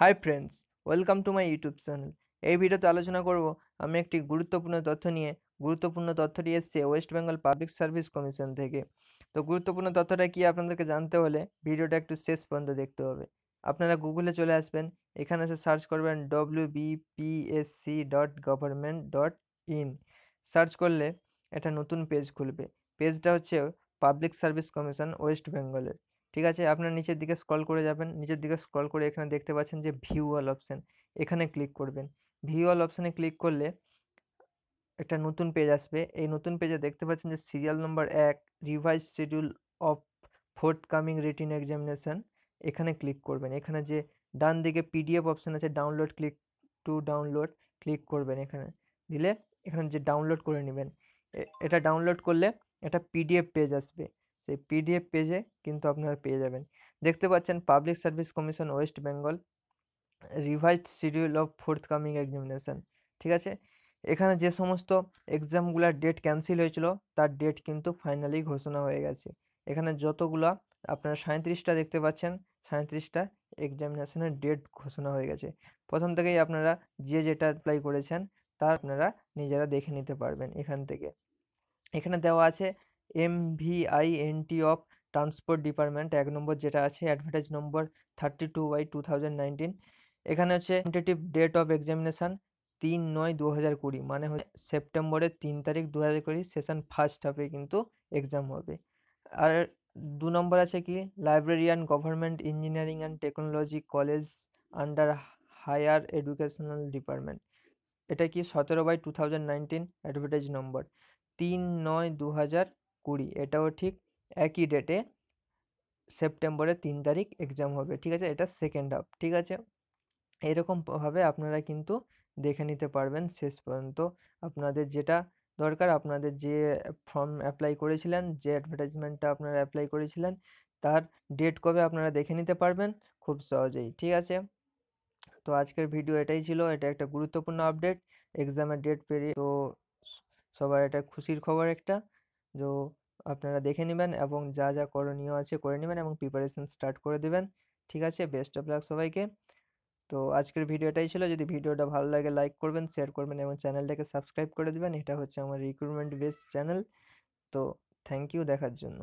high friends welcome to my YouTube channel এই ভিডিওতে আলোচনা করব আমি একটি গুরুত্বপূর্ণ তথ্য নিয়ে গুরুত্বপূর্ণ তথ্যটি এসছে West Bengal public service commission থেকে তো গুরুত্বপূর্ণ তথ্যটা কি আপনাদেরকে জানতে হলে ভিডিওটা একটু শেষ পর্যন্ত দেখতে হবে আপনারা গুগলে চলে আসবেন এখানে এসে সার্চ করবেন W BPSC dot government dot in search করলে এটা নতুন পেজ খুলবে পেজটা হচ্ছে পাবলিক সার্ভিস কমিশন ওয়েস্ট বেঙ্গলের ঠিক আছে আপনার নিচের দিকে স্ক্রল করে যাবেন নিচের দিকে স্ক্রল করে এখানে দেখতে পাচ্ছেন যে ভিউ অল অপশান এখানে ক্লিক করবেন ভিউ অল অপশানে ক্লিক করলে একটা নতুন পেজ আসবে এই নতুন পেজে দেখতে পাচ্ছেন যে সিরিয়াল নম্বর এক revise schedule of forthcoming written examination এখানে ক্লিক করবেন এখানে যে ডান দিকে পিডিএফ অপশান আছে download click to download click করবেন এখানে দিলে এখানে যে ডাউনলোড করে নেবেন এটা ডাউনলোড করলে একটা পিডিএফ পেজ আসবে সেই পিডিএফ পেজে কিন্তু আপনারা পেয়ে যাবেন দেখতে পাচ্ছেন public service commission West Bengal revised schedule of forthcoming examination ঠিক আছে এখানে যে সমস্ত এক্সামগুলার ডেট ক্যান্সেল হয়েছিল তার ডেট কিন্তু ফাইনালি ঘোষণা হয়ে গেছে এখানে যতগুলা আপনারা সাঁত্রিশটা দেখতে পাচ্ছেন সাঁত্রিশটা এক্সামিনেশনের ডেট ঘোষণা হয়ে গেছে প্রথম থেকেই আপনারা যে যেটা অ্যাপ্লাই করেছেন তা আপনারা নিজেরা দেখে নিতে পারবেন এখান থেকে এখানে দেওয়া আছে এমভিআইএনটি অফ ট্রান্সপোর্ট ডিপার্টমেন্ট এক নম্বর যেটা আছে advertise number thirty two by two thousand nineteen এখানে হচ্ছে টেন্টেটিভ ডেট অফ এক্সামিনেশান তিন নয় দু হাজার কুড়ি মানে হচ্ছে সেপ্টেম্বরের তিন তারিখ দু হাজার কুড়ি সেশন ফার্স্ট হাফে কিন্তু এক্সাম হবে আর দু নম্বর আছে কি librarian government engineering and technology college under higher educational department এটা কি সতেরো by two thousand nineteen advertise number তিন নয় দু হাজার কুড়ি এটাও ঠিক একই ডেটে সেপ্টেম্বরের তিন তারিখ এক্সাম হবে ঠিক আছে এটা সেকেন্ড হাফ ঠিক আছে এরকমভাবে আপনারা কিন্তু দেখে নিতে পারবেন শেষ পর্যন্ত আপনাদের যেটা দরকার আপনাদের যে ফর্ম অ্যাপ্লাই করেছিলেন যে অ্যাডভার্টাইজমেন্টটা আপনারা অ্যাপ্লাই করেছিলেন তার ডেট কবে আপনারা দেখে নিতে পারবেন খুব সহজেই ঠিক আছে তো আজকের ভিডিও এটাই ছিল এটা একটা গুরুত্বপূর্ণ আপডেট এক্সামের ডেট পেরিয়ে তো সবার এটা খুশির খবর একটা তো আপনারা দেখে নেবেন এবং যা যা করণীয় আছে করে নেবেন এবং প্রিপারেশন স্টার্ট করে দেবেন ঠিক আছে বেস্ট অফ লাক সবাইকে তো আজকের ভিডিওটাই ছিল যদি ভিডিওটা ভালো লাগে লাইক করবেন শেয়ার করবেন এবং চ্যানেলটাকে সাবস্ক্রাইব করে দেবেন এটা হচ্ছে আমার রিক্রুটমেন্ট বেস চ্যানেল তো থ্যাংক ইউ দেখার জন্য